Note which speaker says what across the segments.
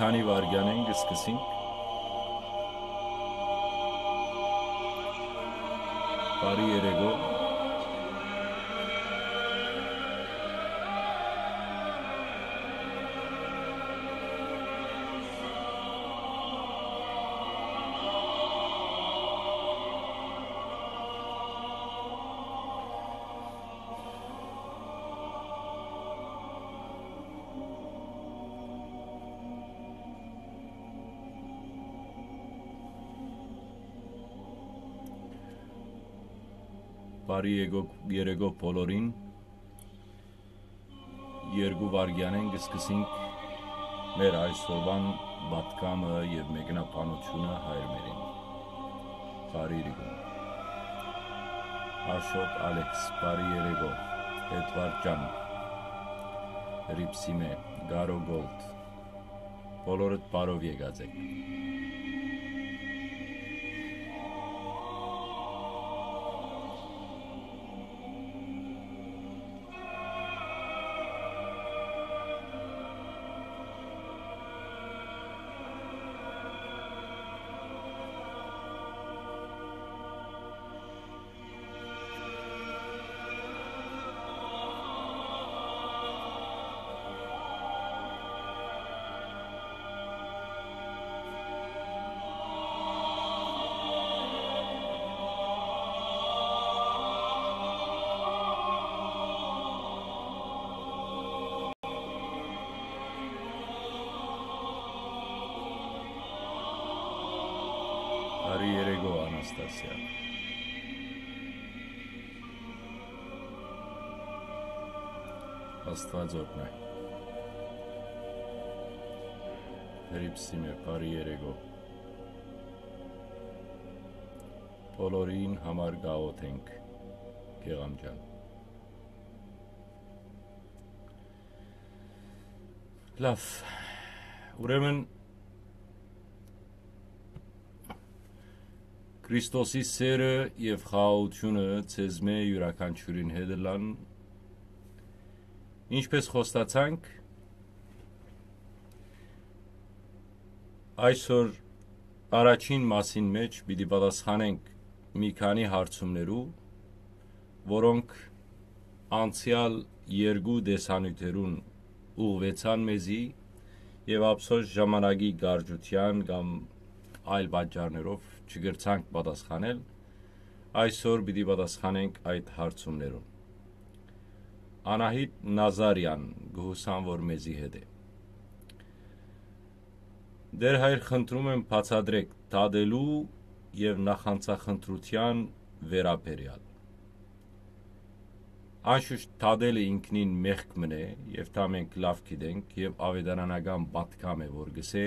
Speaker 1: մի քանի վարգյան են գսկսին բարի եկող երեգող բոլորին երկու վարգյանեն կսկսենք մեր այսօրվան բատկամը եւ մեկնաբանությունը հայրերին Խարիրիկում Աշոտ Ալեքս բարի երեգող Էդվարդ ջան Ռիպսիմե Գարո Գոլդ բոլորդ բարով եկած եք Աստված օրն է։ Հրիպսիմ է բարի երեգո։ Բոլորին համար գաղոտ ենք, Գեղամջան։ Լավ։ Ուրեմն Քրիստոսի սերը եւ խաղաղությունը ցեզ մե յուրաքանչյուրին հետ լան Ինչպես խոստացանք, այսօր առաջին մասին մեջ պիտի պատասխանենք մի քանի հարցումներու, որոնք անցյալ երկու դեսանյութերուն ուղղվեցան մեզի եւ ապսոս ժամանակի գարժության կամ այլ պատճառներով չգրցանք պատասխանել։ Այսօր պիտի պատասխանենք այդ հարցումներուն։ Անահիտ Նազարյան գոհուսան որ մեզի հետ է։ Դեր հայր խնդրում եմ բացադրեք տադելու եւ նախանցախնդրության վերաբերյալ։ Անշուշտ տադելը ինքնին մեղք մնե եւ դա մենք լավ գիտենք եւ ավետարանական պատկամ է որ գսե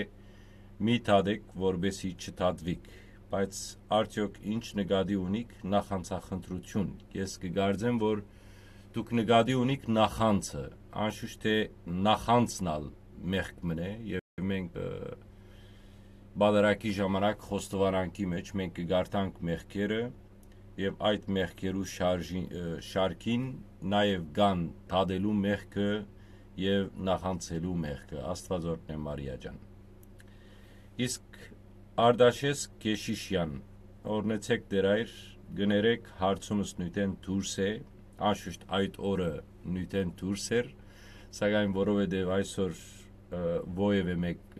Speaker 1: մի տադեք որբեսի չտադվիկ բայց արդյոք ինչ նկատի ունիք նախանցախնդրություն ես կգարձեմ որ դուք նկատի ունիք նախանցը, անշուշտ է նախանցնալ մեղքմն է եւ մենք բادرակի ժամանակ խոստովարանքի մեջ մենք կգարտանք մեղքերը եւ այդ մեղքերու շարժի շարքին նաեւ կան տադելու մեղքը եւ նախանցելու մեղքը աստվածօրդն է մարիա ջան իսկ արդաշես կեշիշյան օրնեցեք դերայր գներեք հարցումս նույնտեն դուրս է անշուշտ այդ օրը նույնտեն դուրս էր, սակայն որովհետև այսօր ովևէ մեկ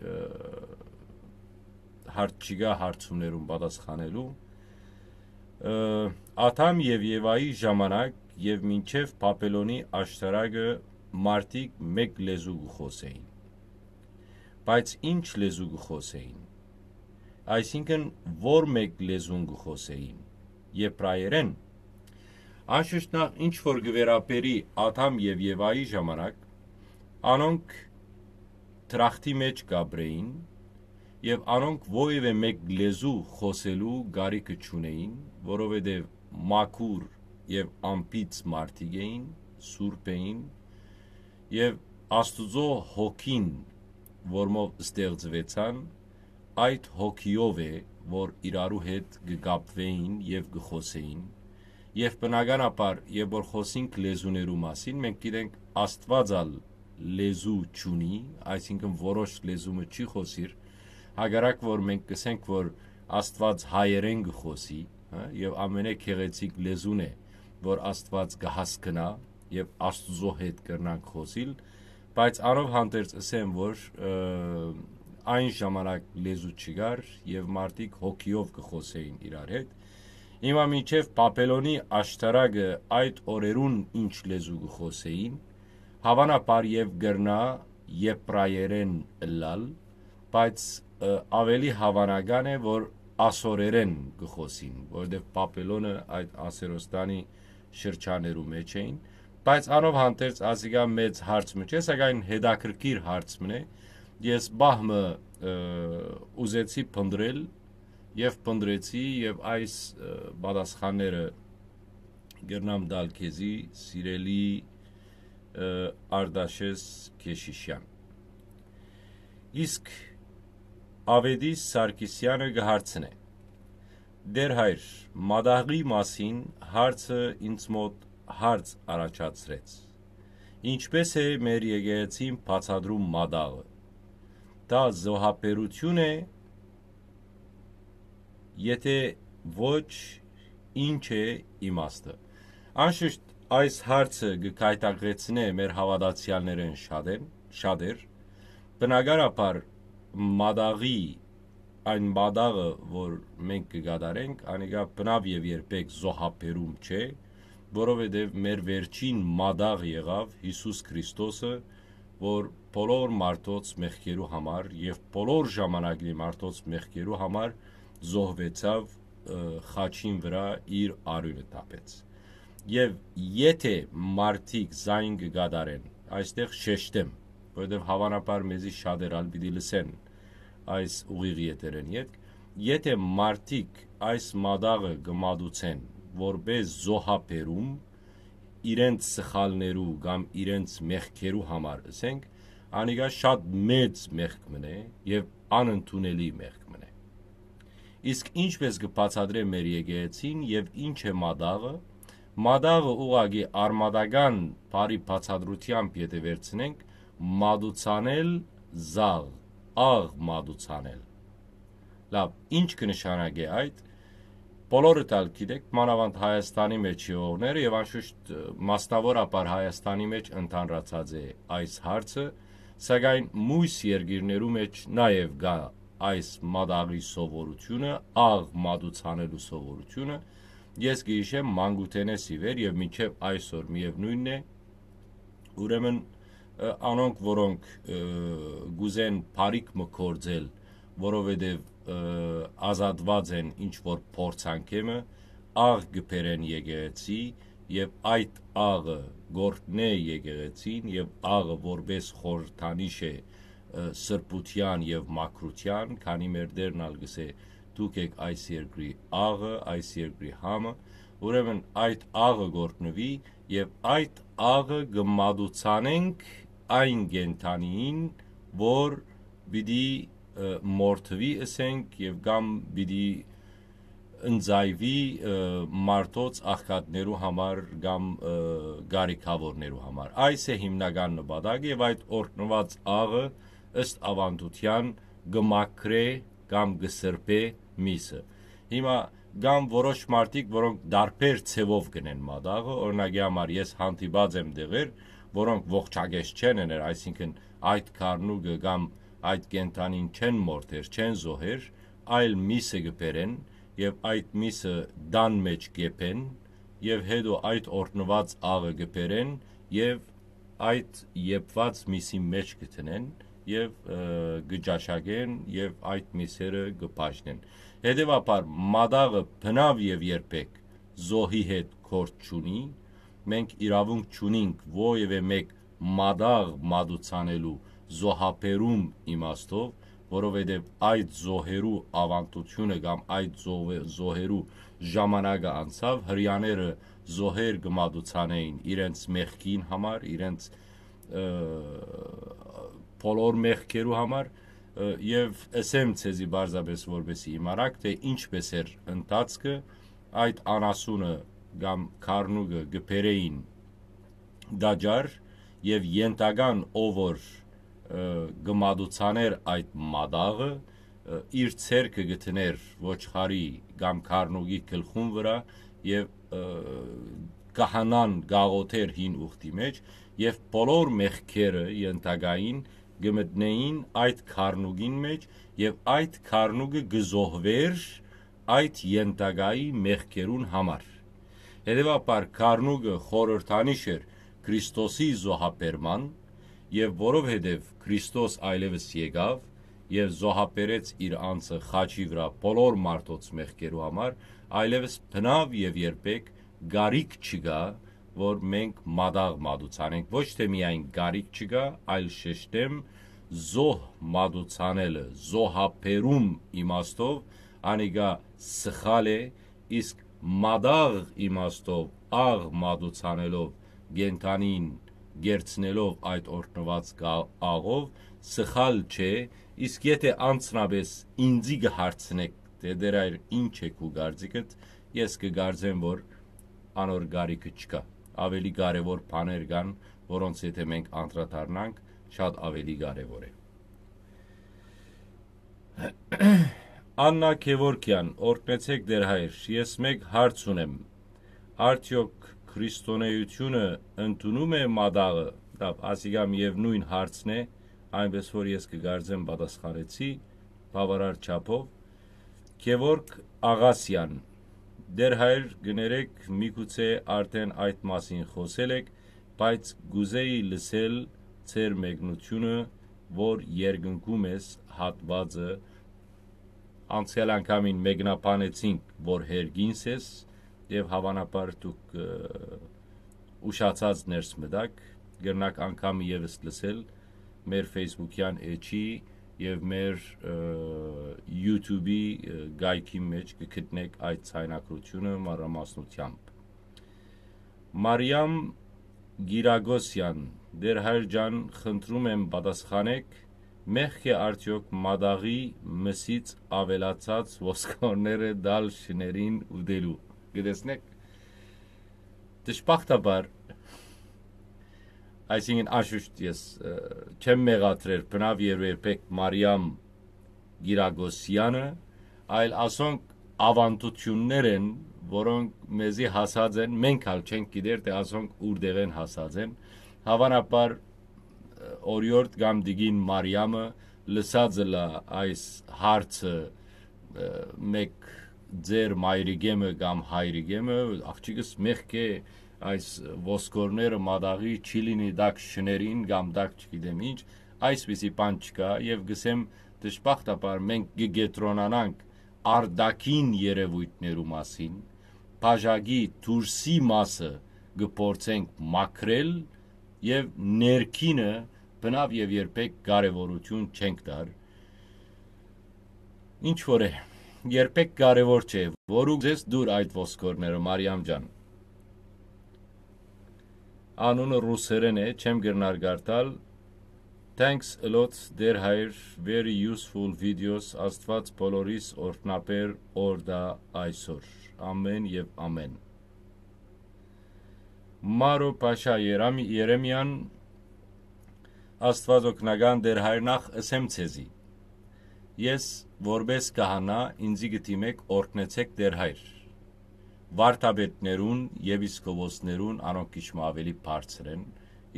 Speaker 1: հարց չկա հարցումներում պատասխանելու Աթամ եւ Եվայի ժամանակ եւ մինչեւ Պապելոնի աշտարակը մարդիկ մեկ լեզու խոսեին։ Բայց ինչ լեզու խոսեին։ Այսինքն որ մեկ լեզուն խոսեին։ Եբրայերեն, Անշուշտ նախ ինչ որ գվերապերի Աթամ եւ Եվայի ժամանակ անոնք դրախտի մեջ գաբրեին եւ անոնք ովևէ մեկ լեզու խոսելու գարիքը չունեին, որովհետեւ մաքուր եւ ամպից մարդիկ էին, սուրբ էին եւ Աստուծո հոգին, որմով ստեղծվեցան, այդ հոգիով է, որ իրարու հետ գկապվեին եւ գխոսեին Եվ բնականաբար, երբ որ խոսենք լեզուներու մասին, մենք գիտենք Աստվածալ լեզու ճունի, այսինքն որոշ լեզումը չի խոսիր, հակառակ որ մենք կսենք, որ Աստված հայերեն գխոսի, հա, եւ ամենեքեղեցիկ լեզուն է, որ Աստված կհասկնա եւ Աստուծո հետ կրնանք խոսիլ, բայց առով հանդերձ ասեմ, որ այն ժամանակ լեզու չկար եւ մարդիկ հոգիով կխոսեին իրար հետ Հիմա միջև Պապելոնի աշտարակը այդ օրերուն ինչ լեզու գխոսեին, հավանաբար եւ գրնա եւ պրայերեն լալ, բայց ավելի հավանական է, որ ասորերեն գխոսին, որտեղ Պապելոնը այդ ասերոստանի շրջաներու մեջ էին, բայց անով հանդերձ ասիկա մեծ հարց մեջ է, սակայն հետաքրքիր հարցն է։ Ես բահմը ուզեցի փնդրել եւ փնդրեցի եւ այս բադասխաները գերնամ դալ քեզի սիրելի Արդաշես Քեշիշյան իսկ Ավեդի Սարգսյանը գհարցնե Դեր հայր մադաղի մասին հարցը ինձ մոտ հարց առաջացրեց Ինչպես է մեր եկեղեցին բացադրում մադաղը Դա զոհաբերություն է եթե ոչ ինչ է իմաստը։ Անշուշտ այս հարցը գկայտագրեցնե մեր հավատացյալներն շատեն, շատեր։ Բնականաբար մադաղի այն մադաղը, որ մենք կգադարենք, անիկա բնավ եւ երբեք զոհաբերում չէ, որովհետեւ մեր վերջին մադաղ եղավ Հիսուս Քրիստոսը, որ բոլոր մարդոց մեղքերու համար եւ բոլոր ժամանակի մարդոց մեղքերու համար զոհվեցավ խաչին վրա իր արյունը տապեց։ Եվ եթե մարդիկ զայն կգադարեն, այստեղ շեշտեմ, որովհետև հավանաբար մեզի շատեր ալ պիտի լսեն այս ուղիղ եթերեն երկ, եթե մարդիկ այս մադաղը գմադուցեն որպես զոհաբերում իրենց սխալներու կամ իրենց մեղքերու համար, ասենք, անիկա շատ մեծ մեղք մնե եւ անընդունելի մեղք մնե։ Իսկ ինչպես կբացատրե մեր եկեղեցին եւ ինչ է մադաղը։ Մադաղը ուղագի արմատական բարի բացատրությամբ եթե վերցնենք, մադուցանել զաղ, աղ մադուցանել։ Լավ, ինչ կնշանակի այդ։ Բոլորը դալ գիտեք, մանավանդ Հայաստանի մեջ ժողովները եւ անշուշտ մասնավորապես Հայաստանի մեջ ընդհանրացած է այս հարցը, սակայն մույս երկիրներու մեջ նաեւ գա այս մադաղի սովորությունը, աղ մադուցանելու սովորությունը, ես գիշեմ մանգութենեսի վեր եւ մինչեւ այսօր միևնույնն է։ Ուրեմն անոնք, որոնք գուզեն բարիկ մկորձել, որովհետեւ ազատված են ինչ որ փորձանքեմը, աղ գբերեն եկեղեցի եւ այդ աղը գործնե եկեղեցին եւ աղը որպես խորթանիշ է եղ սրբության եւ մաքրության, քանի մեր դերն ալ գսե դուք եք այս երկրի աղը, այս երկրի համը, ուրեմն այդ աղը գործնվի եւ այդ աղը գմադուցանենք այն գենթանին, որ բիդի մորթվի ասենք եւ կամ բիդի ընձայվի մարտոց աղքատներու համար կամ գարիկավորներու համար այս է հիմնական նպատակը եւ այդ օրտնված աղը ըստ ավանդության գմակրե կամ գսրպե միսը։ Հիմա կամ որոշ մարդիկ, որոնք դարբեր ցևով գնեն մադաղը, օրինակի համար ես հանդիպած եմ դեղեր, որոնք ողջագես չեն ներ, այսինքն այդ քառնուկը կամ այդ կենտանին չեն մորթեր, չեն զոհեր, այլ միսը գբերեն եւ այդ միսը դան մեջ կեպեն եւ հետո այդ օրտնված աղը գբերեն եւ այդ եփված միսի մեջ գտնեն եւ գճաշակեն եւ այդ միսերը գփաշնեն։ Հետևաբար մադաղը բնավ եւ երբեք զոհի հետ կորտ չունի։ Մենք իրավունք չունենք ովևէ մեկ մադաղ մադուցանելու զոհապերում իմաստով, որովհետև այդ զոհերու ավանդությունը կամ այդ զոհերու ժամանակը անցավ, հрьяները զոհեր գմադուցանեին իրենց մեղքին համար, իրենց բոլոր մեղքերու համար եւ SM ցեզի բարձաբես որբեսի իմարակ թե ինչպես էր ընթացքը այդ անասունը կամ քառնուկը գբերեին դաջար եւ յենտագան ովոր գմադուցաներ այդ մադաղը իր ցերկը գտներ ոչխարի կամ քառնուկի գլխուն վրա եւ կահանան գաղոթեր հին ուխտի մեջ եւ բոլոր մեղքերը յենտագային գմտնեին այդ քառնուգին մեջ եւ այդ քառնուգը գզողվեր այդ յենտագայի մեղքերուն համար։ Հետևաբար քառնուգը խորհրդանիշ էր Քրիստոսի զոհաբերման եւ որովհետեւ Քրիստոս այլևս եկավ եւ զոհաբերեց իր անձը խաչի վրա բոլոր մարդոց մեղքերու համար, այլևս բնավ եւ երբեք գարիք չկա որ մենք մադաղ մատուցանենք, ոչ թե միայն գարիք չկա, այլ շեշտեմ զոհ մատուցանելը, զոհապերում իմաստով անիկա սխալ է, իսկ մադաղ իմաստով աղ մատուցանելով գենթանին գերցնելով այդ օրտնված աղով սխալ չէ, իսկ եթե անցնաբես ինձի կհարցնեք, դե դեր այր ինչ եք ու գարձիկդ, ես կգարձեմ, որ անոր գարիկը չկա ավելի կարևոր բաներ կան, որոնց եթե մենք անդրադառնանք, շատ ավելի կարևոր է։ Աննա Քևորքյան, օրգնեցեք դեր հայր, ես մեկ հարց ունեմ։ Արդյոք քրիստոնեությունը ընդունում է մադաղը, դա ասիգամ եւ նույն հարցն է, այնպես որ ես կգարձեմ պատասխանեցի բավարար չափով։ Քևորք Աղասյան, 1998 Դեռ հայր գներեք, միգուցե արդեն այդ մասին խոսել եք, բայց գուզեի լսել ձեր մեկնությունը, որ երկնքում ես հատվածը անցյալ անգամին մեկնաբանեցինք, որ հերգինս ես եւ հավանաբար դուք ուշացած ներս մտաք, գրնակ անգամ եւս լսել մեր Facebook-յան էջի եւ մեր YouTube-ի գայքի մեջ կգտնեք այդ ցայնակրությունը մարամասնությամբ։ Մարիամ Գիրագոսյան, դեր հայր ջան, խնդրում եմ պատասխանեք, մեղք է արդյոք մադաղի մսից ավելացած ոսկորները դալ շներին ուդելու։ Գտեսնեք։ Դժբախտաբար այսինքն աշուշտ ես չեմ մեղադրել բնավ երբեք Մարիամ Գիրագոսյանը, այլ ասոնք ավանդություններ են, որոնք մեզի հասած են, մենք հալ չենք գիտեր, թե ասոնք ուրդեղ են հասած են։ Հավանաբար օրիորդ կամ դիգին Մարիամը լսած լա այս հարցը մեկ ձեր մայրիգեմը կամ հայրիգեմը աղջիկս մեղք է, մեղ այս ոսկորները մադաղի չի լինի դակ շներին կամ դակ չգիտեմ ինչ, այսպիսի բան չկա եւ գսեմ դժբախտաբար մենք գետրոնանանք արդակին երևույթներու մասին, բաժագի դուրսի մասը գործենք մակրել եւ ներքինը բնավ եւ երբեք կարեւորություն չենք տար։ Ինչ որ է, երբեք կարևոր չէ, որու ձեզ դուր այդ ոսկորները, Մարիամ ջան։ Անունը ռուսերեն է, չեմ գրնարգարտալ։ Thanks a lot there higher very useful videos աստված բոլորիս օրտնապեր օրդա այսօր ամեն եւ ամեն Մարո Փաշա Երամի Երեմյան Աստված օգնական դեր հայրնախ ասեմ ցեզի Ես որբես կահանա ինձի գտիմեք օրտնեցեք դեր հայր վարդապետներուն եւ իսկովոսներուն առոնք քիչ ավելի բարձր են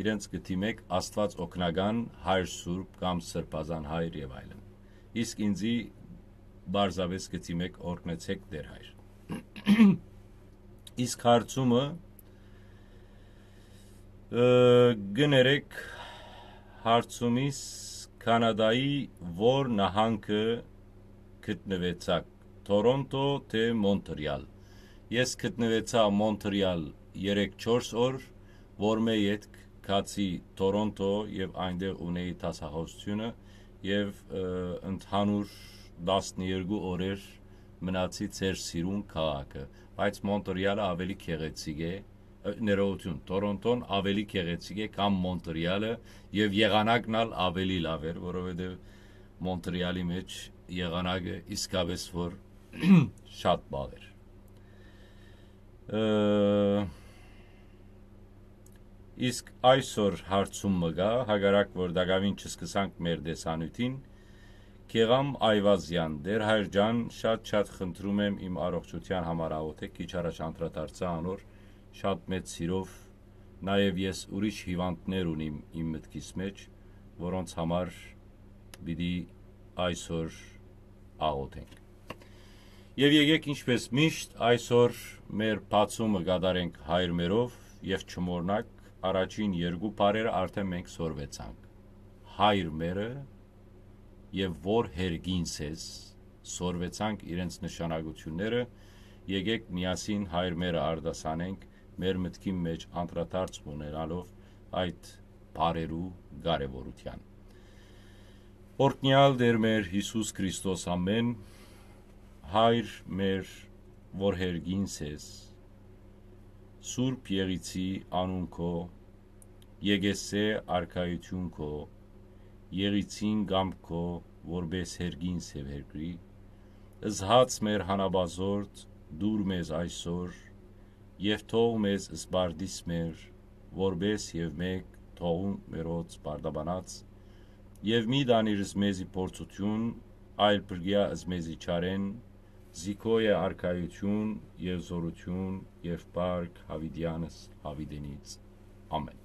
Speaker 1: իրենց գտի մեկ աստված օկնական հայր սուրբ կամ սրբազան հայր եւ այլն իսկ ինձի բարձավես գտի մեկ օրնեցեք դեր հայր իսկ հարցումը գներեք հարցումիս կանադայի որ նահանգը գտնվեցակ Թորոնտո թե Մոնտրեալ Ես գտնվեցա Մոնտրիալ 3-4 օր, որմե յետք կացի Տորոնտո եւ այնտեղ ունեի տասախոսությունը եւ ընդհանուր 12 օրեր մնացի ծեր սիրուն քաղաքը, բայց Մոնտրիալը ավելի քեղեցիկ է ներողություն Տորոնտոն ավելի քեղեցիկ է կամ Մոնտրիալը եւ եղանակնալ ավելի լավ էր, որովհետեւ Մոնտրիալի մեջ եղանակը իսկապես որ շատ բավ էր իսկ այսօր հարցում մգա հագարակ որ դակավին չսկսանք մեր դեսանյութին Կեղամ Այվազյան, դեր հայր ջան, շատ-շատ խնդրում եմ իմ առողջության համար աղոթեք, քիչ առաջ անդրադարձա անոր, շատ մեծ սիրով, նաև ես ուրիշ հիվանդներ ունիմ իմ մտքիս մեջ, որոնց համար պիտի այսօր աղոթենք։ Եվ եկեք ինչպես միշտ այսօր մեր բացումը գադարենք հայրմերով եւ չմոռնանք առաջին երկու բարերը արդեն մենք սորվեցանք։ Հայր մերը եւ որ հերգինս ես սորվեցանք իրենց նշանակությունները եկեք միասին հայր մերը արդասանենք մեր մտքի մեջ անդրադարձ ունենալով այդ բարերու կարևորության։ Օրտնյալ դեր մեր Հիսուս Քրիստոս ամեն Հայր մեր, որ հերգինս ես, Սուրբ Եղիցի անուն քո, Եգեսե արքայություն քո, Եղիցին գամք քո, որբես հերգինս է երկրի, Զհաց մեր հանաբազորդ, դուր մեզ այսօր, Եվ թող մեզ զբարդիս մեր, որբես եւ մեկ թողում մերոց բարդաբանած, Եվ մի դանիրս մեզի փորձություն, այլ բրգյա ըզ մեզի չարեն, Զիկոյե արքայություն եւ զորություն եւ պարկ Հավիդյանս Հավիդենից։ Ամեն։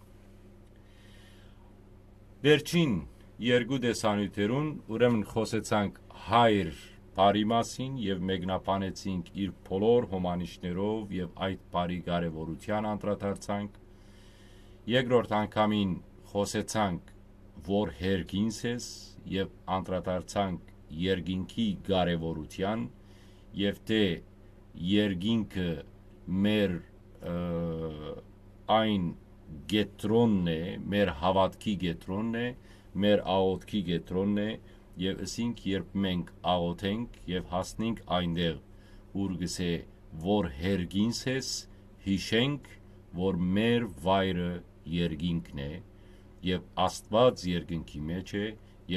Speaker 1: Վերջին երկու դեսանյութերուն ուրեմն խոսեցանք հայր բարի մասին եւ մեկնաբանեցինք իր բոլոր հոմանիշներով եւ այդ բարի կարեւորության անդրադարձանք։ Երկրորդ անգամին խոսեցանք որ հերգինս ես եւ անդրադարձանք երգինքի կարեւորության եւ թե երգինքը մեր այն գետրոնն է, մեր հավատքի գետրոնն է, մեր աղոթքի գետրոնն է եւ ասինք երբ մենք աղոթենք եւ հասնենք այնտեղ ուր գսե որ հերգինս ես հիշենք որ մեր վայրը երգինքն է եւ աստված երգինքի մեջ է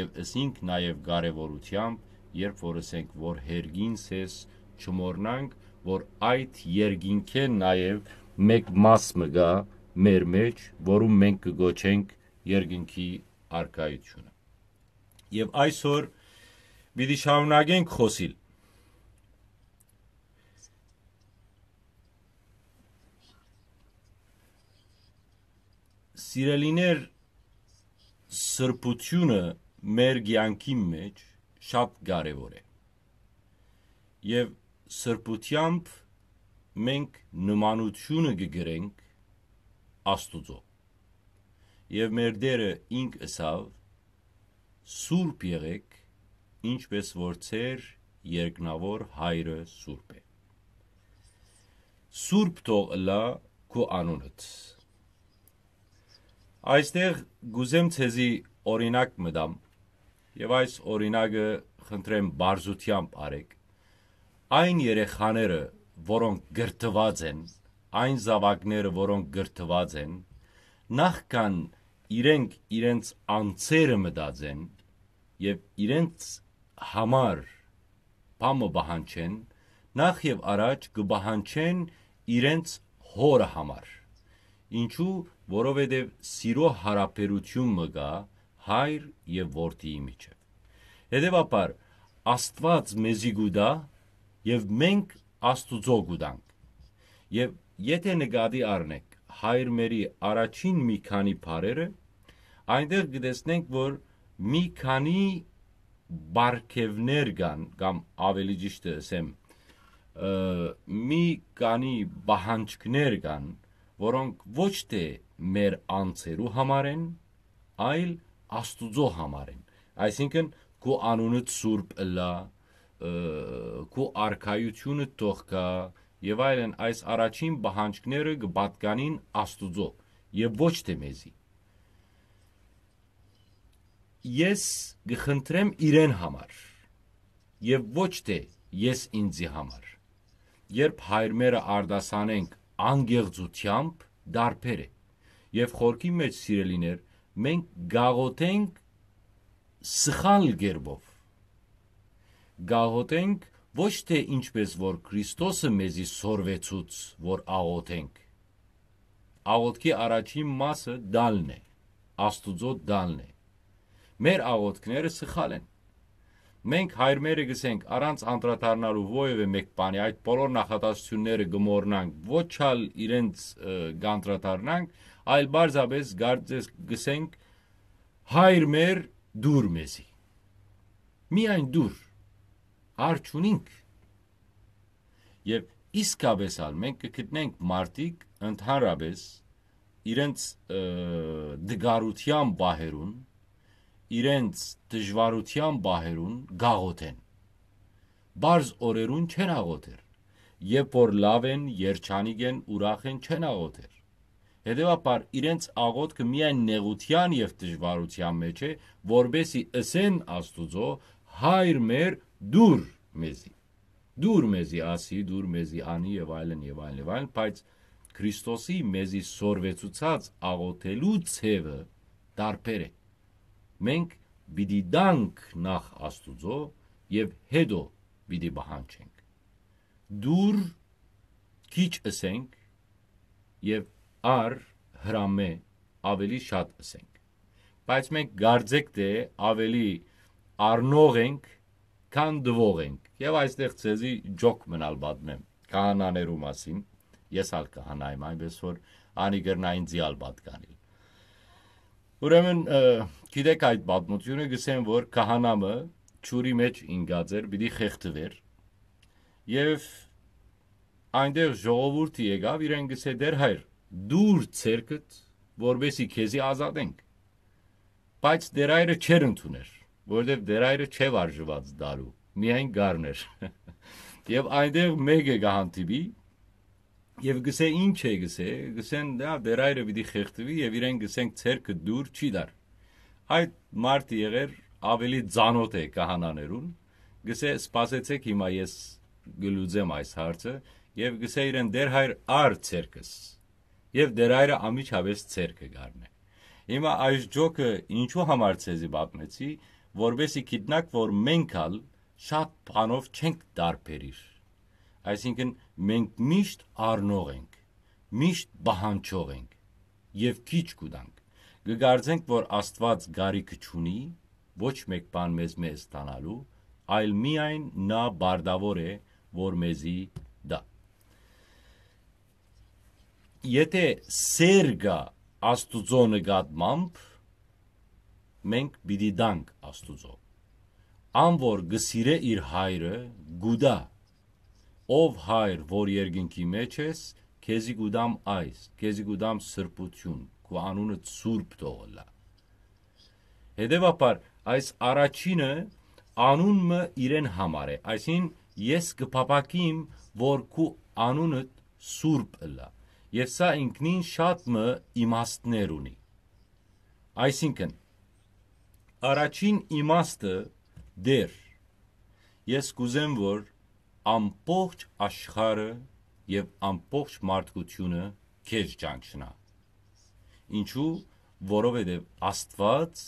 Speaker 1: եւ ասինք նաեւ կարեւորությամբ երբ որ ասենք, որ հերգինս ես չմոռնանք, որ այդ երգինքե նաև մեկ մաս մգա մեր մեջ, որում մենք կգոչենք երգինքի արկայությունը։ Եվ այսօր պիտի շարունակենք խոսիլ սիրելիներ սրբությունը մեր ցանկի մեջ շատ կարևոր է։ Եվ սրբությամբ մենք նմանությունը գգրենք Աստուծո։ Եվ մեր դերը ինք ասավ սուրբ եղեք, ինչպես որ ծեր երկնավոր հայրը սուրբ է։ Սուրբ թող լա քո անունդ։ Այստեղ գուզեմ ցեզի օրինակ մտամ Եվ այս օրինակը խնդրեմ բարձությամբ արեք։ Այն երեխաները, որոնք գրթված են, այն զավակները, որոնք գրթված են, նախքան իրենք իրենց անձերը մտածեն եւ իրենց համար բամը բահանչեն, նախ եւ առաջ կբահանչեն իրենց հորը համար։ Ինչու, որովհետեւ սիրո հարաբերություն մը կա հայր եւ որդիի միջև։ Հետևաբար Աստված մեզի գուտա եւ մենք Աստուծո գուտանք։ Եվ եթե նկատի առնենք հայր մերի առաջին մի քանի բարերը, այնտեղ գտեսնենք, որ մի քանի բարգևներ կան կամ ավելի ճիշտ ասեմ, մի քանի բահանջքներ կան, որոնք ոչ թե մեր անձերու համար են, այլ Աստուծո համար են։ Այսինքն քո անունը Սուրբ լա, քո արքայությունը թողքա եւ այլն այս առաջին բանջկները կբատկանին Աստուծո եւ ոչ թե մեզի։ Ես գխնդրեմ իրեն համար եւ ոչ թե ես ինձի համար։ Երբ հայրմերը արդասանենք անգեղծությամբ դարբեր է եւ խորքի մեջ սիրելիներ մենք գաղոթենք սխալ գերբով։ Գաղոթենք ոչ թե ինչպես որ Քրիստոսը մեզի սորվեցուց, որ աղոթենք։ Աղոթքի առաջին մասը դալն է, Աստուծո դալն է։ Մեր աղոթքները սխալ են։ Մենք հայրմերը գսենք առանց անդրադառնալու ովևէ մեկ բանի, այդ բոլոր նախատասությունները գմորնանք, ոչ ալ իրենց գանդրադառնանք, այլ բարձաբես գարձես գսենք հայր մեր դուր մեզի։ Միայն դուր արջ ունինք։ Եվ իսկապես ալ մենք կգտնենք մարդիկ ընդհանրապես իրենց դգարության բահերուն, իրենց դժվարության բահերուն գաղոթեն։ Բարզ օրերուն չեն աղոթեր։ Երբ որ լավ են, երջանիկ են, ուրախ են, չեն աղոթեր։ Հետևաբար իրենց աղոթքը միայն նեղության եւ դժվարության մեջ է, որբեսի ասեն Աստուծո հայր մեր դուր մեզի։ Դուր մեզի ասի, դուր մեզի անի եւ այլն եւ այլն եւ այլն, բայց Քրիստոսի մեզի սորվեցուցած աղոթելու ցևը տարբեր է։ Մենք պիտի դանք նախ Աստուծո եւ հետո պիտի բանջենք։ Դուր քիչ ասենք եւ ար հրամե ավելի շատ ասենք։ Բայց մենք գարձեք թե դե ավելի արնող ենք, քան դվող ենք։ Եվ այստեղ ցեզի ջոկ մնալ բադմեմ քահանաներու մասին։ Ես ալ կհանայեմ այնպես որ անի գրնային ձիալ պատկանի։ Ուրեմն գիտեք այդ պատմությունը գսեմ որ քահանամը ճուրի մեջ ինգած էր՝ պիտի խեղդվեր։ Եվ այնտեղ ժողովուրդը եկավ իրեն գսե դեր հայր դուր ցերկդ, որբեսի քեզի ազատենք։ Բայց դերայրը չեր ընդուներ, որովհետև դերայրը չէ վարժված դարու, միայն գարներ։ Եվ այնտեղ մեկը գահանտիվի եւ գսե ինչ է գսե, գսեն դա դերայրը պիտի խեղդվի եւ իրեն գսենք ցերկը դուր չի դար։ Այդ մարտի եղեր ավելի ծանոթ է կահանաներուն, գսե սпасեցեք հիմա ես գլուծեմ այս հարցը եւ գսե իրեն դերհայր ար ցերկս եւ դերայրը ամիջավես ցերկը գարնե։ Հիմա այս ջոկը ինչու համար ցեզի բապնեցի, որբեսի գիտնակ, որ մենքալ շատ բանով չենք դարբերիր։ Այսինքն մենք միշտ առնող ենք, միշտ բահանջող ենք եւ քիչ կուտանք։ Գգարձենք, որ Աստված գարիք չունի, ոչ մեկ բան մեզ մեզ տանալու, այլ միայն նա բարդավոր է, որ մեզի դա եթե սերգա աստուծո նկատմամբ մենք պիտի դանք աստուծո ան որ գսիրե իր հայրը գուդա ով հայր որ երկինքի մեջ ես քեզի գուդամ այս քեզի գուդամ սրբություն քո անունը սուրբ թողլա հետեւաբար այս առաջինը անունը իրեն համար է այսին ես կփապակիմ որ քու անունը սուրբ լա Եվ սա ինքնին շատ մը իմաստներ ունի։ Այսինքն առաջին իմաստը դեր ես կուզեմ որ ամբողջ աշխարը եւ ամբողջ մարդկությունը քեզ ճանչնա։ Ինչու որովհետև Աստված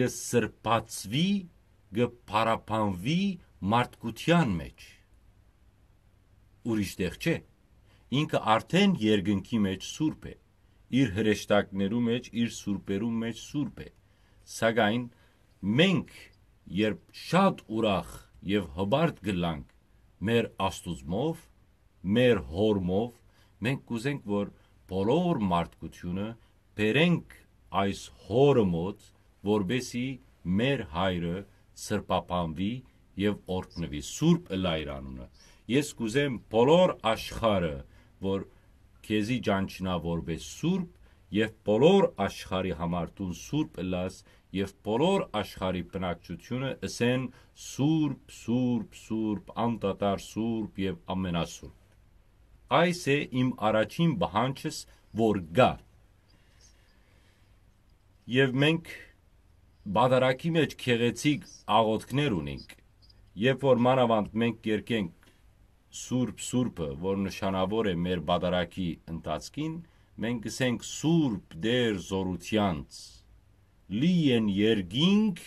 Speaker 1: գսրբացվի, գփարապանվի մարդկության մեջ։ Ուրիշ տեղ չէ ինքը արդեն երկնքի մեջ սուրբ է, իր հրեշտակներու մեջ, իր սուրբերու մեջ սուրբ է։ Սակայն մենք երբ շատ ուրախ եւ հբարտ գլանք մեր աստուծմով, մեր հորմով, մենք կուզենք, որ բոլոր մարդկությունը բերենք այս հորը մոտ, որբեսի մեր հայրը սրպապանվի եւ օրտնվի Սուրբ Լայրանունը։ Ես կուզեմ բոլոր աշխարհը որ քեզի ճանչնա որպես սուրբ եւ բոլոր աշխարի համար տուն սուրբ լաս եւ բոլոր աշխարի բնակչությունը ասեն սուրբ սուրբ սուրբ անդատար սուրբ եւ ամենասուրբ այս է իմ առաջին բանջս որ գա եւ մենք բադարակի մեջ քեղեցիկ աղոթքներ ունենք երբ որ մանավանդ մենք կերկենք Սուրբ Սուրբը, որ նշանավոր է մեր բադարակի ընթացքին, մենք ասենք Սուրբ Դեր Զորությանց։ Լի են երգինք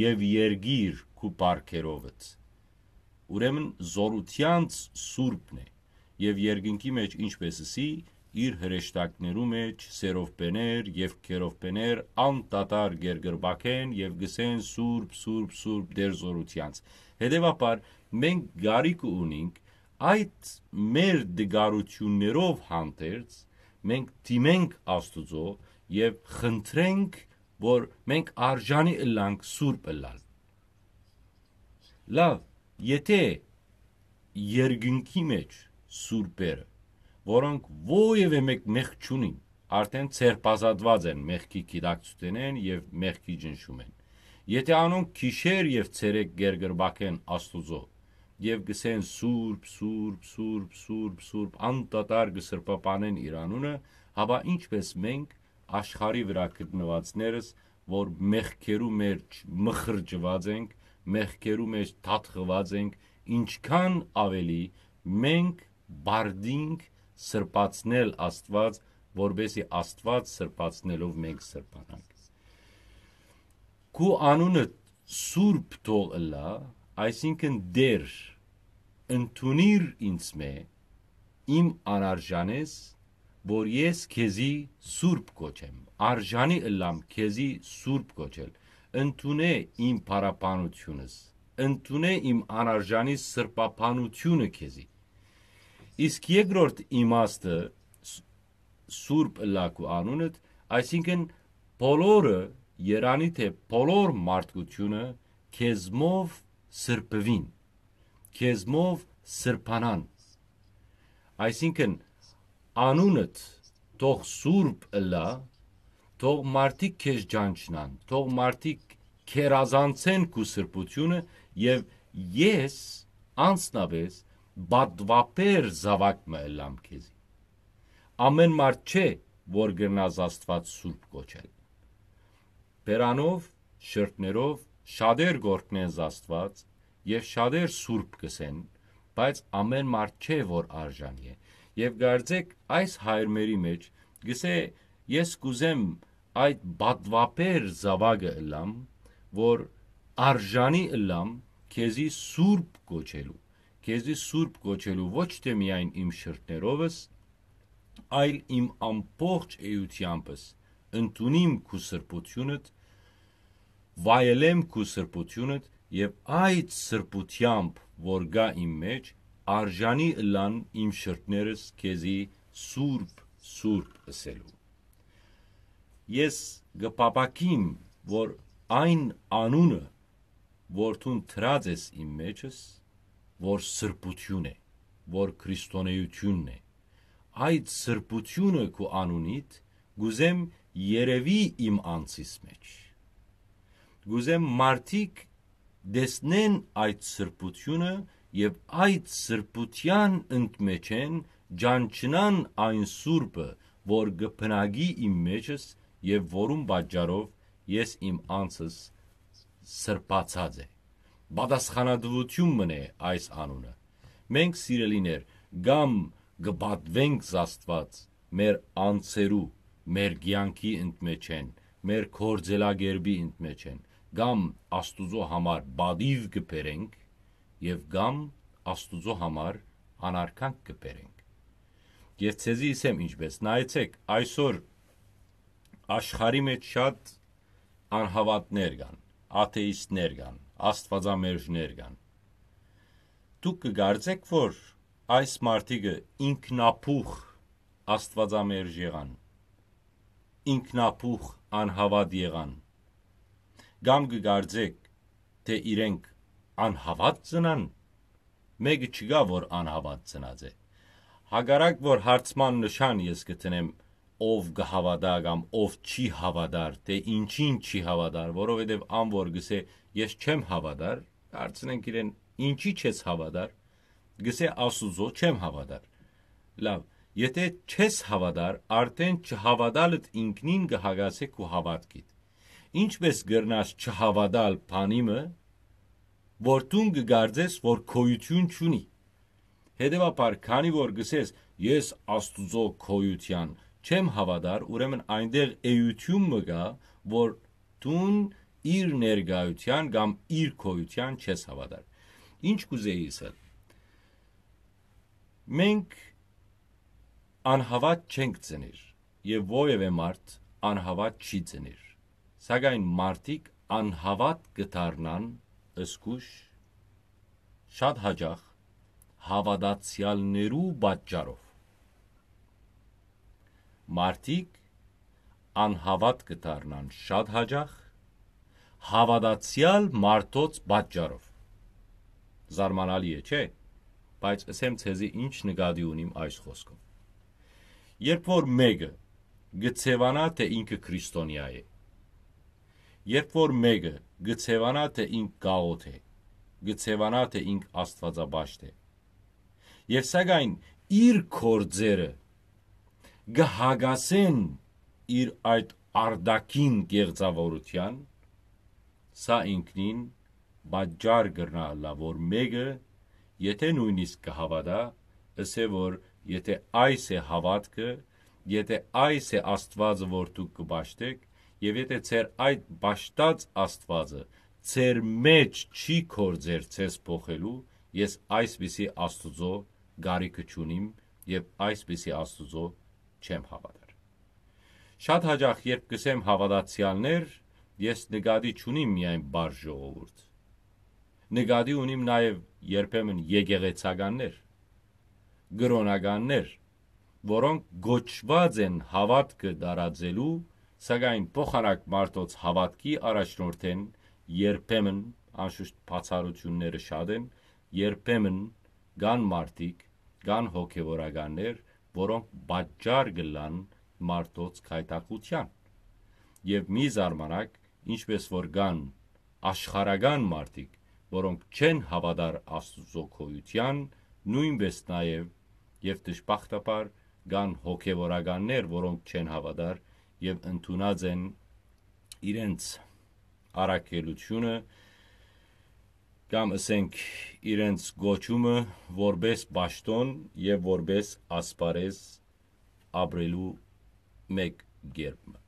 Speaker 1: եւ երգիր քու պարքերովդ։ Ուրեմն Զորությանց Սուրբն է եւ երգինքի մեջ ինչպես ասի իր հրեշտակներու մեջ սերովպեներ եւ քերովպեներ անտատար գերգրբակեն եւ գսեն Սուրբ Սուրբ Սուրբ Դեր Զորությանց։ Հետևաբար մենք գարիկ ունենք Այդ մեր դգարություններով հանդերձ մենք դիմենք Աստուծո եւ խնդրենք, որ մենք արժանի ըլանք Սուրբ ըլալ։ Լավ, եթե երկնքի մեջ Սուրբերը, որոնք ովևէ մեկ մեղ չունին, արդեն ցերպազատված են մեղքի գիտակցությունեն եւ մեղքի ջնշում են։ Եթե անոնք քիշեր եւ ցերեկ գերգրբակեն Աստուծո եւ գսեն սուրբ, սուրբ, սուրբ, սուրբ, սուրբ, անտատար գսրպապանեն իր անունը, հավա ինչպես մենք աշխարի վրա գտնվածներս, որ մեղքերու մեջ մխրջված ենք, մեղքերու մեջ թաթխված ենք, ինչքան ավելի մենք բարդինք սրպացնել Աստված, որբեսի Աստված սրպացնելով մենք սրպանանք։ Քու անունը սուրբ թող լա, այսինքն դեր ընդունիր ինձ մե, իմ անարժանես, որ ես քեզի սուրբ կոչեմ, արժանի ըլամ քեզի սուրբ կոչել, ընդունե իմ պարապանությունս, ընդունե իմ անարժանի սրպապանությունը քեզի։ Իսկ երկրորդ իմաստը սուրբ լակու անունդ, այսինքն բոլորը երանի թե բոլոր մարդկությունը քեզմով սրբվին քեզմով սրբանան։ Այսինքն անունդ թող սուրբ լա, թող մարդիկ քեզ ճանչնան, թող մարդիկ քերազանցեն քու սրբությունը եւ ես անսնավես բադվապեր զավակմը լամ քեզի։ Ամեն մարդ չէ, որ գրնազ Աստված սուրբ կոչել։ Բերանով, շրտներով, շադեր գործնեն Աստված եւ շատեր սուրբ կսեն, բայց ամեն մարդ չէ որ արժանի է։ Եվ գարձեք այս հայրմերի մեջ գսե ես կուզեմ այդ բադվապեր զավակը լամ, որ արժանի լամ քեզի սուրբ կոչելու, քեզի սուրբ կոչելու ոչ թե միայն իմ շրթներովս, այլ իմ ամբողջ էությանս ընդունիմ քու սրբությունդ վայելեմ քու սրբությունդ եւ այդ սրբությամբ, որ գա իմ մեջ, արժանի լան իմ շրտներս քեզի սուրբ սուրբ ասելու։ Ես գպապակիմ, որ այն անունը, որ թուն թրած ես իմ մեջս, որ սրբություն է, որ քրիստոնեությունն է։ Այդ սրբությունը քո անունիդ գուզեմ երևի իմ անձիս մեջ։ Գուզեմ մարդիկ Դեսնեն այդ սրբությունը եւ այդ սրբության ընկմեջեն ջանչնան այն սուրբը, որ գփնագի իմ մեջս եւ որում բաճարով ես իմ անձս սրբացած է։ Պատասխանատվություն մնե այս անունը։ Մենք սիրելիներ, գամ գբատվենք Աստված մեր անձերու, մեր ցանկի ընդմեջ են, մեր կորձելագերբի ընդմեջ են։ մեր Գամ Աստուծո համար բադիվ կբերենք եւ գամ Աստուծո համար անարքանք կբերենք։ Եվ ցեզի իսեմ ինչպես նայեցեք այսօր աշխարի մեջ շատ անհավատներ կան, աթեիստներ կան, աստվածամերժներ կան։ Դուք կգարձեք, որ այս մարտիկը ինքնապուխ աստվածամերժ եղան ինքնապուխ անհավատ եղան Կամ կգարձեք, թե իրենք անհավատ ծնան, մեկը չկա, որ անհավատ ծնած է։ Հակառակ որ հարցման նշան ես գտնեմ, ով կհավատա կամ ով չի հավատար, թե ինչին չի հավատար, որովհետև անոր գսե ես չեմ հավատար, հարցնենք իրեն ինչի չես հավատար, գսե Աստուծո չեմ հավատար։ Լավ, եթե չես հավատար, արդեն չհավատալդ ինքնին կհագացեք ու հավատքիդ։ Ինչպես գրնաս չհավատալ բանիմը, որ դուն գարձես, որ քոյություն չունի։ Հետևաբար, քանի որ գսես, ես Աստուծո քոյության չեմ հավատար, ուրեմն այնտեղ էյություն մը գա, որ դուն իր ներգայության կամ իր քոյության չես հավատար։ Ինչ կուզեի ասել։ Մենք անհավատ չենք ծնիր, եւ ովևէ մարդ անհավատ չի ծնիր։ Սակայն մարդիկ անհավատ գտարնան ըսկուշ շատ հաջախ հավատացյալներու պատճառով մարդիկ անհավատ կդառնան շատ հաջախ հավատացյալ մարդոց պատճառով զարմանալի է չէ բայց ասեմ ցեզի ինչ նկատի ունիմ այս խոսքում երբ որ մեկը գծեվանա թե ինքը քրիստոնյա է Երբ որ մեկը գցևանա, թե ինք գաղոթ է, գցևանա, թե ինք աստվածաբաշտ է։ Եվ սակայն իր կործերը գհագասեն իր այդ արդակին գեղձավորության, սա ինքնին բաջար գրնա լա, որ մեկը, եթե նույնիսկ կհավատա, ասե որ եթե այս է հավատքը, եթե այս է աստվածը, որ դուք կբաշտեք, Եվ եթե ցեր այդ ճշտած Աստվածը ցեր մեջ չի կործեր ցես փոխելու, ես այսպիսի Աստուծո գարիքը չունիմ եւ այսպիսի Աստուծո չեմ հավատար։ Շատ հաջող երբ կսեմ հավատացյալներ, ես նկատի չունիմ միայն բար ժողովուրդ։ Նկատի ունիմ նաեւ երբեմն եկեղեցականներ, գրոնականներ, որոնք գոչված են հավատքը դարաձելու սակայն փոխանակ մարդոց հավատքի առաջնորդ են, երբեմն անշուշտ բացառությունները շատ են, երբեմն կան մարդիկ, կան հոգևորականներ, որոնք բաճար գլան մարդոց քայտակության։ Եվ մի զարմանակ, ինչպես որ կան աշխարական մարդիկ, որոնք չեն հավատար Աստծո քոյության, նույնպես նաև եւ դժբախտաբար կան հոգևորականներ, որոնք չեն հավատար եւ ընդունած են իրենց առաքելությունը կամ ասենք իրենց գոչումը որպես ճաշտոն եւ որպես ասպարեզ ապրելու մեկ գերբը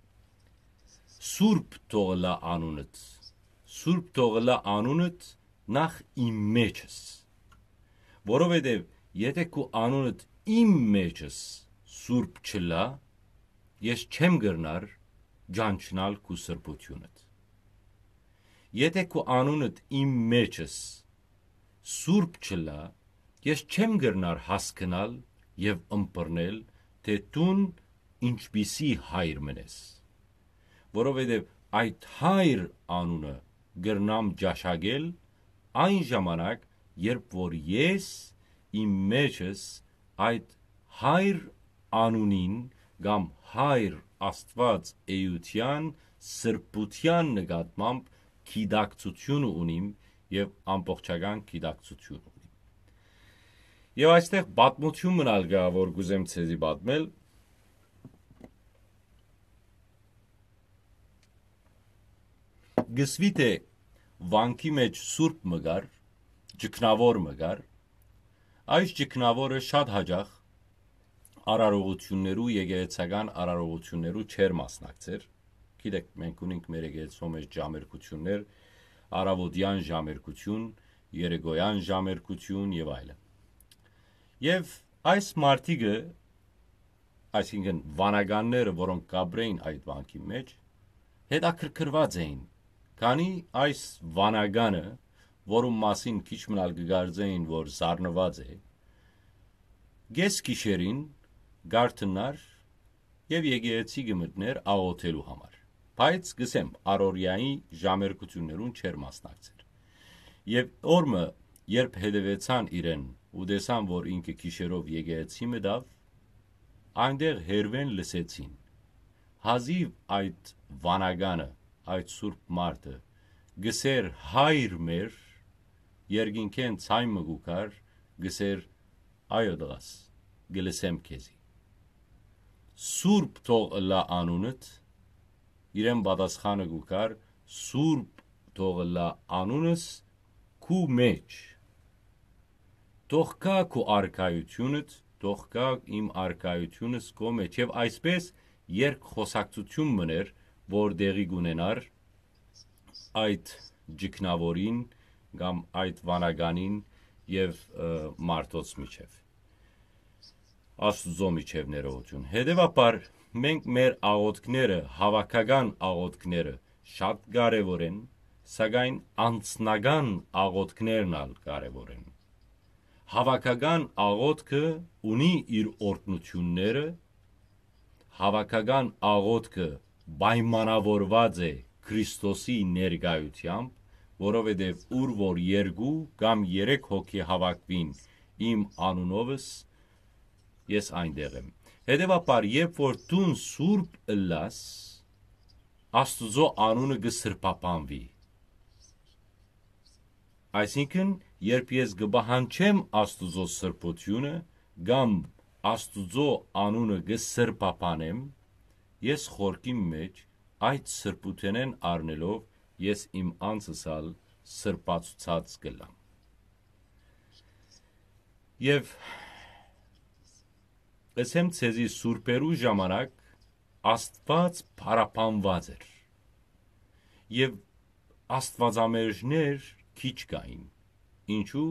Speaker 1: Սուրբ թողլա անունդ Սուրբ թողլա անունդ նախ իմ մեջս որովհետեւ եթե քո անունդ իմ մեջս Սուրբ չլա ես չեմ գրնար ջանչնալ քու սրբությունդ։ Եթե քու անունդ իմ մեջս սուրբ չլա, ես չեմ գրնար հասկանալ եւ ըմբռնել, թե տուն ինչպիսի հայր մնես։ Որովհետեւ այդ հայր անունը գրնամ ճաշակել այն ժամանակ, երբ որ ես իմ մեջս այդ հայր անունին կամ հայր Աստված էության սրբության նկատմամբ գիտակցություն ունիմ եւ ամբողջական գիտակցություն ունիմ։ Եվ այստեղ պատմություն մնալ գա, որ գուզեմ ցեզի պատմել, գսվի թե վանքի մեջ սուրբ մգար, ճկնավոր մգար, այս ճկնավորը շատ հաջախ արարողություններու եկեղեցական արարողություններու չեր մասնակցեր։ Գիտեք, մենք ունենք մեր եկեղեցու մեջ ժամերկություններ, արավոտյան ժամերկություն, երեգոյան ժամերկություն եւ այլն։ Եվ այս մարտիկը, այսինքն վանականները, որոնք կաբրեին այդ վանքի մեջ, հետաքրքրված էին, քանի այս վանականը, որում մասին քիչ մնալ կգարձեին, որ զառնված է, գես գիշերին գարթնար եւ եկեղեցի գմտներ աղոթելու համար։ Բայց գսեմ Արորիայի ժամերկություններուն չեր մասնակցել։ Եվ օրը երբ հետևեցան իրեն ու տեսան որ ինքը քիշերով եկեղեցի մտավ, այնտեղ հերվեն լսեցին։ Հազիվ այդ վանագանը, այդ սուրբ մարդը գսեր հայր մեր երգինքեն ցայմը գուկար գսեր այո դղաս գլսեմ քեզի Սուրբ թող լա անունդ իրեն պատասխանը գուկար Սուրբ թող լա անունս քու մեջ Թող կա քու արքայությունդ թող կա իմ արքայությունս քո մեջ եւ այսպես երկ խոսակցություն մներ որ դեղի գունենար այդ ճկնավորին կամ այդ վանագանին եւ մարդոց միջև Աստծո միջև ներողություն։ Հետևաբար մենք մեր աղոթքները, հավաքական աղոթքները շատ կարևոր են, սակայն անձնական աղոթքներն ալ կարևոր են։ Հավաքական աղոթքը ունի իր օրտնությունները, հավաքական աղոթքը պայմանավորված է Քրիստոսի ներկայությամբ, որովհետև ուր որ երկու կամ երեք հոգի հավաքվին իմ անունովս ես այնտեղ եմ։ Հետևաբար, երբ որ դու Սուրբ լաս, Աստուծո անունը գսրպապանվի։ Այսինքն, երբ ես գբահանչեմ Աստուծո սրբությունը կամ Աստուծո անունը գսրպապանեմ, ես խորքի մեջ այդ սրբութենեն առնելով ես իմ անցսալ սրբացած գլամ։ Եվ Լսեմ ցեզի սուրբերու ժամանակ Աստված փարապանված էր։ Եվ Աստվածամերժներ քիչ կային։ Ինչու՞,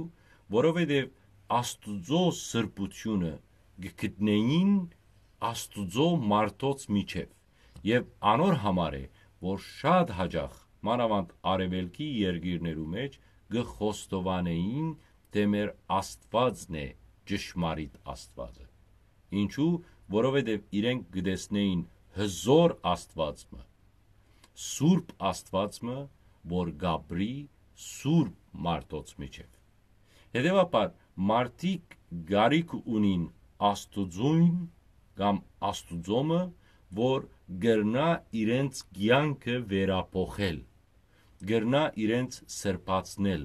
Speaker 1: որովհետև Աստուծո սրբությունը գտնեին Աստուծո մարդոց միջև եւ անոր համար է, որ շատ հաջող մանավանդ արևելքի երկիրներու մեջ գխոստովանեին թե մեր Աստվածն է ճշմարիտ Աստվածը։ Ինչու, որովհետև իրենք գտեսնեին հզոր Աստվածը, Սուրբ Աստվածը, որ Գաբրի Սուրբ Մարտոց միջև։ Հետևաբար մարտիկ գարիք ունին Աստուծուն կամ Աստուծոմը, որ գրնա իրենց ցյանքը վերապոխել, գրնա իրենց սրբացնել,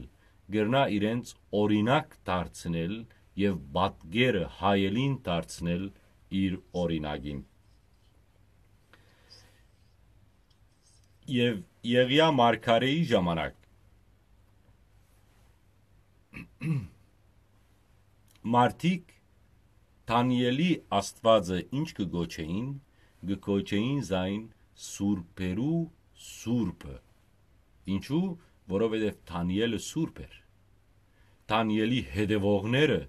Speaker 1: գրնա իրենց օրինակ դարձնել և բատգերը հայելին դարձնել իր օրինակին։ Եվ Եղիա մարգարեի ժամանակ մարդիկ Դանիելի Աստվածը ինչ կգոչեին, գկոչեին զայն Սուրբերու Սուրբը։ Ինչու՞, որովհետև Դանիելը Սուրբ էր։ Դանիելի հետևողները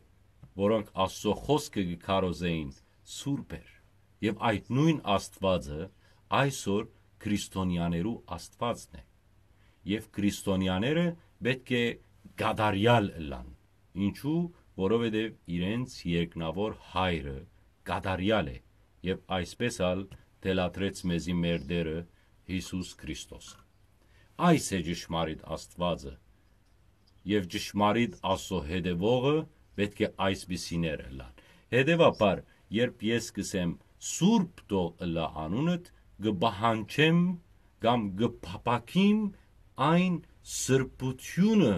Speaker 1: որոնք Աստծո խոսքը գկարոզեին, սուրբ էր։ Եվ այդ նույն Աստվածը այսօր քրիստոնյաներու Աստվածն է։ Եվ քրիստոնյաները պետք է գադարյալ լան։ Ինչու, որովհետև իրենց երկնավոր հայրը գադարյալ է, եւ այսպես ալ դելատրեց մեզի մեր Տերը Հիսուս Քրիստոս։ Այս է ճշմարիտ Աստվածը, եւ ճշմարիտ Աստծո հետևողը, պետք է այսպիսիները լան։ Հետևաբար, երբ ես կսեմ Սուրբ Տո Ըլլա անունդ, գբահանչեմ կամ գփապակիմ այն սրբությունը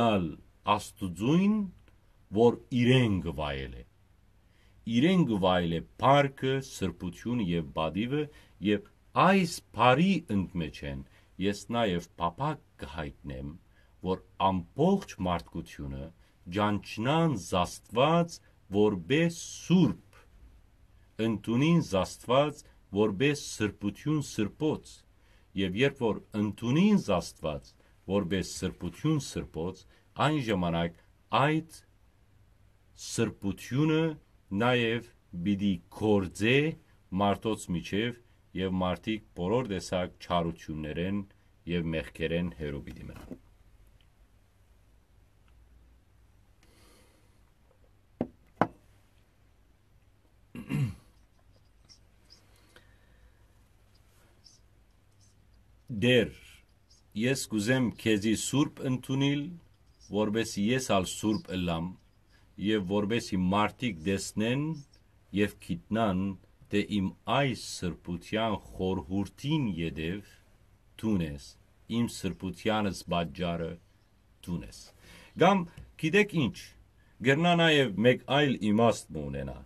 Speaker 1: դալ աստուծույն, որ իրեն գվայել է։ Իրեն գվայել է փառքը, սրբությունը եւ բադիվը եւ այս բարի ընդմեջ են ես նաեւ papak կհայտնեմ որ ամբողջ մարդկությունը ճանչնան զաստված որպես սուրբ, ընդունին զաստված որպես սրբություն սրբոց, եւ երբ որ ընդունին զաստված որպես սրբություն սրբոց, այն ժամանակ այդ սրբությունը նաեւ բիդի կորձե մարդոց միջև եւ մարդիկ բոլոր տեսակ չարություններեն եւ մեղքերեն հերոբիդի մնան դեր ես կուզեմ քեզի սուրբ ընդունիլ որբեսի ես ալ սուրբ ըլամ եւ որբեսի մարդիկ դեսնեն եւ գիտնան թե իմ այս սրբության խորհուրդին յետև տունես իմ սրբությանս բաժարը տունես կամ գիտեք ինչ գերնա նաեւ մեկ այլ իմաստ մունենա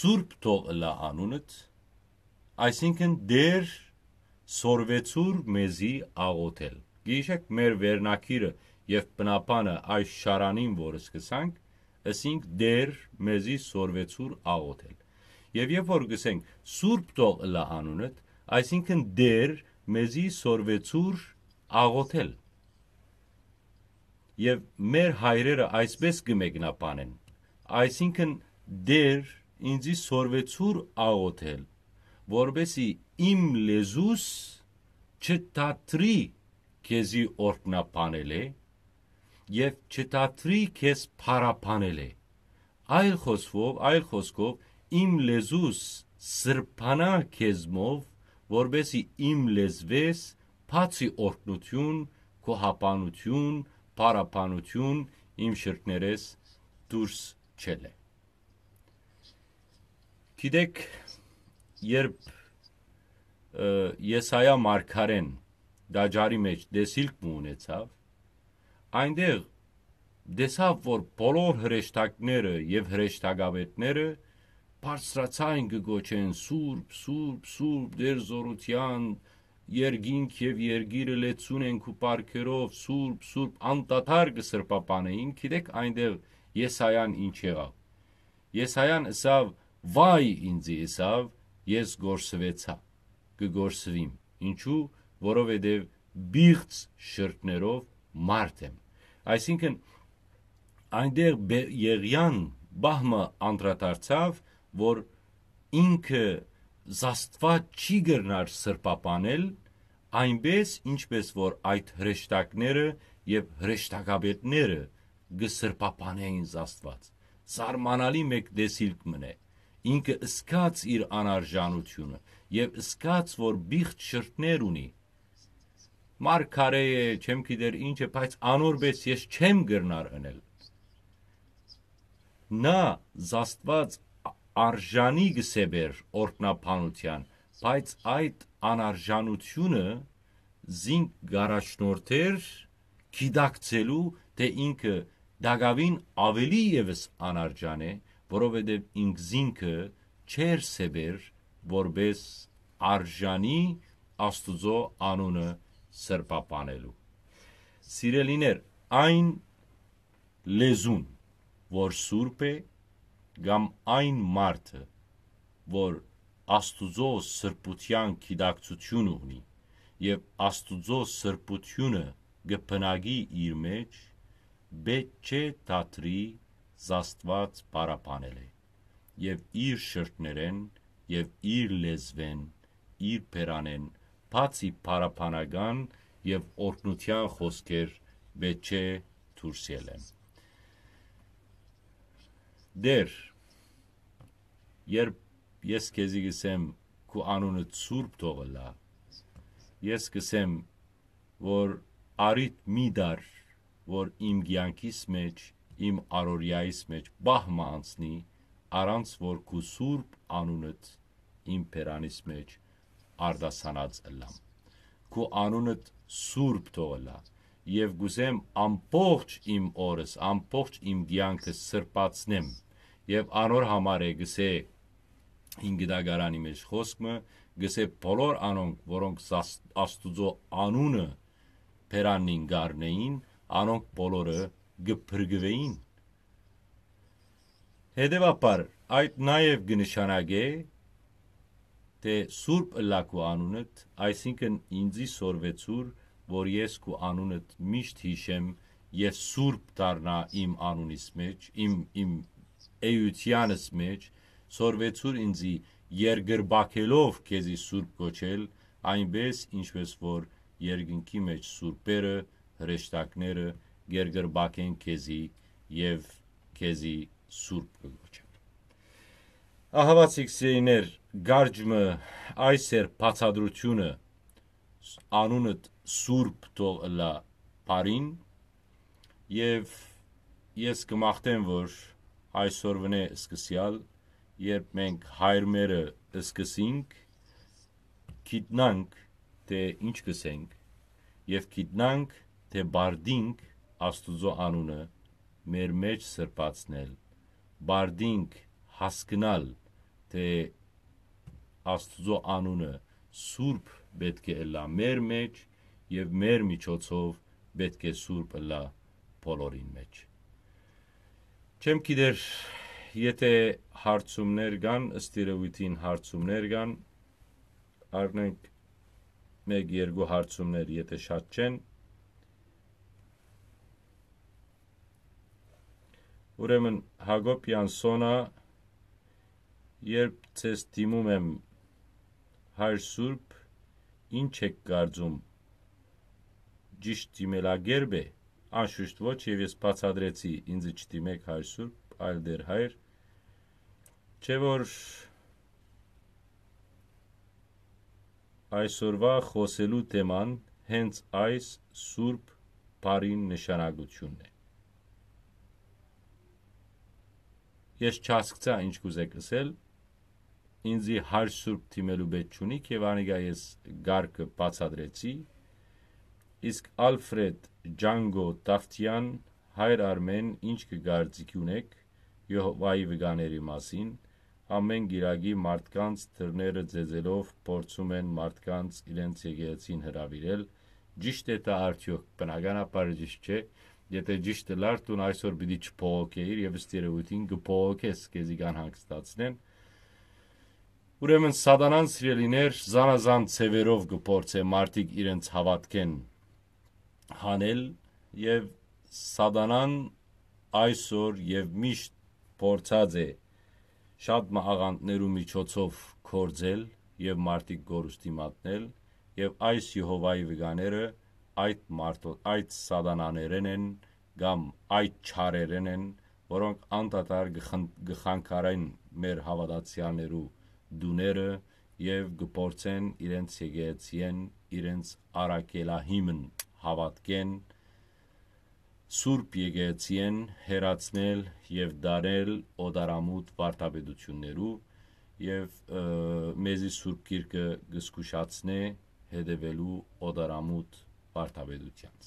Speaker 1: սուրբ թող լա անունդ այսինքն դեր սորվեցուր մեզի աղոթել։ Գիշեք մեր վերնակիրը եւ բնապանը այս շարանին, որը սկսանք, ասինք դեր մեզի սորվեցուր աղոթել։ Եվ երբ որ գսենք Սուրբ Տող լա անունդ, այսինքն դեր մեզի սորվեցուր աղոթել։ Եվ մեր հայրերը այսպես կմեկնաբանեն։ Այսինքն դեր ինձի սորվեցուր աղոթել, որբեսի իմ լեզուս չտատրի քեզի օրտնապանել է եւ չտատրի քեզ փարապանել է այլ խոսվով այլ խոսքով իմ լեզուս սրբանա քեզմով որբեսի իմ լեզվես բացի օրտնություն քո հապանություն փարապանություն իմ շրտներես դուրս չելե Գիտեք, երբ Եսայա Մարգարեն դաջարի մեջ դեսիլք ունեցավ, այնտեղ դեսավ, որ բոլոր հրեշտակները եւ հրեշտակավետները բարձրացային գոչեն սուրբ, սուրբ, սուրբ դեր զորության երգինք եւ երգիրը լեցուն ենք ու պարքերով սուրբ, սուրբ անտատար կսրպապանեին, գիտեք այնտեղ Եսայան ինչ եղավ։ Եսայան ասավ՝ «Վայ ինձի ասավ, ես գործվեցա» կգործվիմ։ Ինչու, որովհետև բիղծ շրթներով մարդ եմ։ Այսինքն այնտեղ Եղյան բահմը անդրադարձավ, որ ինքը զաստված չի գրնար սրպապանել, այնպես ինչպես որ այդ հրեշտակները եւ հրեշտակաբետները գսրպապանեին զաստված։ Զարմանալի մեկ դեսիլք մնե ինքը սկաց իր անարժանությունը եւ սկաց, որ բիղճ շրթներ ունի։ Մարգարե է, չեմ գիտեր ինչ է, բայց անորպես ես չեմ գրնար ընել։ Նա զաստված արժանի գսեբեր օրտնապանության, բայց այդ անարժանությունը զինք գարաչնորթեր գիդակցելու, թե ինքը դակավին ավելի եւս անարժան է, որովհետև ինքզինքը չեր սեբեր որպես արժանի Աստուծո անունը սրբապանելու։ Սիրելիներ, այն լեզուն, որ սուրբ է, կամ այն մարդը, որ Աստուծո սրբության գիտակցություն ունի եւ Աստուծո սրբությունը գփնագի իր մեջ, բեչե տատրի զաստված պարապանել է եւ իր շրթներեն եւ իր լեզվեն իր բերանեն բացի պարապանական եւ օրտնության խոսքեր վեճե դուրսել են դեր երբ ես քեզի գսեմ քու անունը ծուրբ թողլա ես գսեմ որ արիտ մի դար որ իմ ցանկիս մեջ իմ արորիայիս մեջ բահմա անցնի առանց որ քու սուրբ անունդ իմ փերանիս մեջ արդասանած լամ քու անունդ սուրբ թողլա եւ գուզեմ ամբողջ իմ օրս ամբողջ իմ դյանքը սրբացնեմ եւ անոր համար է գսե հինգդագարանի մեջ խոսքը գսե բոլոր անոնք որոնք աստուծո անունը փերանին գարնեին անոնք բոլորը գփրկվեին։ Հետևաբար այդ նաև գնշանագե թե Սուրբ Լակու անունդ, այսինքն ինձի սորվեցուր, որ ես քու անունդ միշտ հիշեմ եւ Սուրբ դառնա իմ անունից մեջ, իմ իմ էյությանս մեջ, սորվեցուր ինձի երգրբակելով քեզի Սուրբ գոչել, այնպես ինչպես որ երկինքի մեջ Սուրբերը հրեշտակները գերգրբակեն քեզի եւ քեզի սուրբ կգոչեն ահավացիկ սիրիներ գարջմը այս էր բացադրությունը անունդ սուրբ թողլա բարին եւ ես կմաղթեմ որ այսօրվն է սկսյալ երբ մենք հայրմերը սկսենք գիտնանք թե ինչ կսենք եւ գիտնանք թե բարդինք Աստուծո անունը մեր մեջ սրբացնել, բարդինք հասկնալ, թե Աստուծո անունը սուրբ պետք է լա մեր մեջ եւ մեր միջոցով պետք է սուրբ լա բոլորին մեջ։ Չեմ գիտեր, եթե հարցումներ կան, ըստ երևույթին հարցումներ կան, առնենք 1-2 հարցումներ, եթե շատ չեն, Ուրեմն Հակոբ Յանսոնա երբ ցես դիմում եմ հայր սուրբ ինչ եք կարծում ճիշտ դիմելագերբ է անշուշտ ոչ եւ ես բացադրեցի ինձ չդիմեք հայր սուրբ այլ դեր հայր չէ որ այսօրվա խոսելու թեման հենց այս սուրբ բարին նշանակությունն է ես չհասկացա ինչ կուզեք լսել ինձի հարսուրբ թիմելու բետ չունի եւ անիգա ես գարկը բացադրեցի իսկ ալֆրեդ ջանգո տավտյան հայր արմեն ինչ կգարձիկ ունեք Եհովայի վգաների մասին ամեն գիրագի մարդկանց դռները ձեզելով փորձում են մարդկանց իրենց եկեղեցին հրավիրել ճիշտ է դա արդյոք բնականաբար ճիշտ չէ Եթե ճիշտ է լար տուն այսօր պիտի չփողոքեիր եւ ըստ երևույթին կփողոքես քեզի կան հանգստացնեն։ Ուրեմն սատանան սիրելիներ զանազան ցևերով կփորձե մարդիկ իրենց հավատքեն հանել եւ սատանան այսօր եւ միշտ փորձած է շատ մահաղանդներու միջոցով կորձել եւ մարդիկ գորուստի մատնել եւ այս Եհովայի վիգաները այդ մարդու այդ սադանաներեն են կամ այդ ճարերեն են որոնք անդադար գխանկարեն մեր հավատացյալներու դուները եւ գործեն իրենց եկեցին իրենց արակելահիմն հավատքեն Սուրբ եկեցին հերացնել եւ դարել օդարամուտ վարտաբեդություններու եւ մեզի Սուրբ Գիրքը գսկուշացնե հետևելու օդարամուտ վարդապետությանց։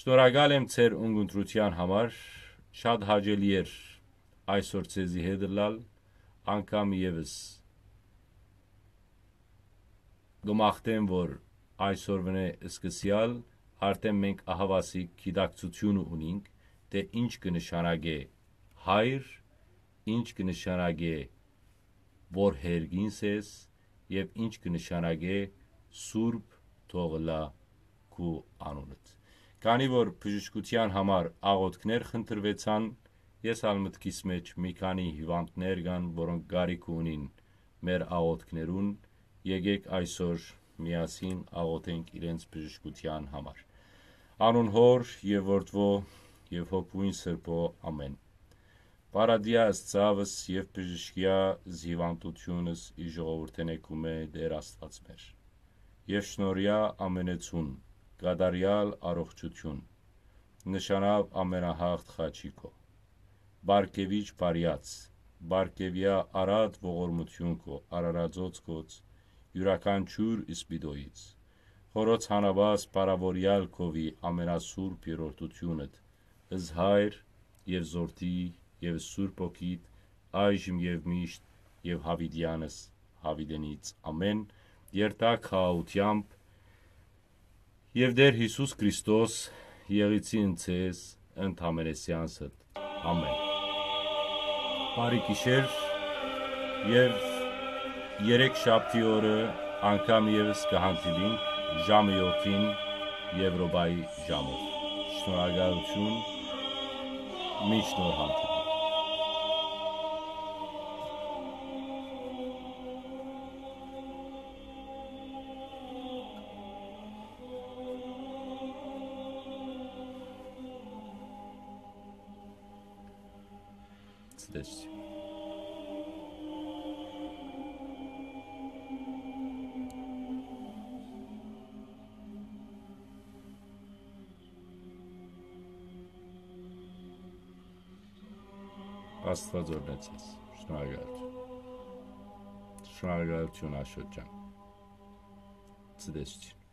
Speaker 1: Շնորհակալ եմ ցեր ունգընտրության համար։ Շատ հաճելի էր այսօր ցեզի հետ լալ, անկամ եւս գոմախտեմ, որ այսօրվն է սկսյալ, արդեն մենք ահավասի գիտակցություն ունենք, թե ինչ կնշանակե հայր, ինչ կնշանակե որ հերգինս ես եւ ինչ կնշանակե սուրբ թողլա քու անունդ։ Քանի որ բժշկության համար աղոթքներ խնդրվեցան, ես ալմտքիս մեջ մի քանի հիվանդներ կան, որոնք գարիք ունին մեր աղոթքներուն, եկեք այսօր միասին աղոթենք իրենց բժշկության համար։ Անուն հոր եւ որդվո եւ հոգույն սրբո ամեն։ Պարադիաս ցավս եւ բժշկիա զիվանտությունս ի ժողովրդենեկում է դեր Աստված մեր։ Եվ շնորհյա ամենեցուն Գադարյալ առողջություն։ Նշանավ ամենահաղթ խաչիկո։ Բարգևիչ բարյաց։ Բարգևյա արադ ողորմություն կո, արարածոց կոց, յուրականչուր իսպիդոից։ Խորոց հանավաս պարավորյալ կովի ամենասուրբ երորդությունդ, ըզհայր եւ զորտի եւ սուրբ ոգիդ, այժմ եւ միշտ եւ հավիդյանս հավիդենից ամեն երտակ հաությամբ Եվ Տեր Հիսուս Քրիստոս եղիցի ընձեզ ընդ համերեսյանսդ։ Ամեն։ Բարի գիշեր եւ երեք շաբթի օրը անգամ եւս կհանդիպենք ժամը 7-ին Եվրոպայի ժամով։ Շնորհակալություն։ Միջնորդ stessi. Asla Şuna Schnallgalt. Schnallgalt Jonas Schöttgen. Stessi.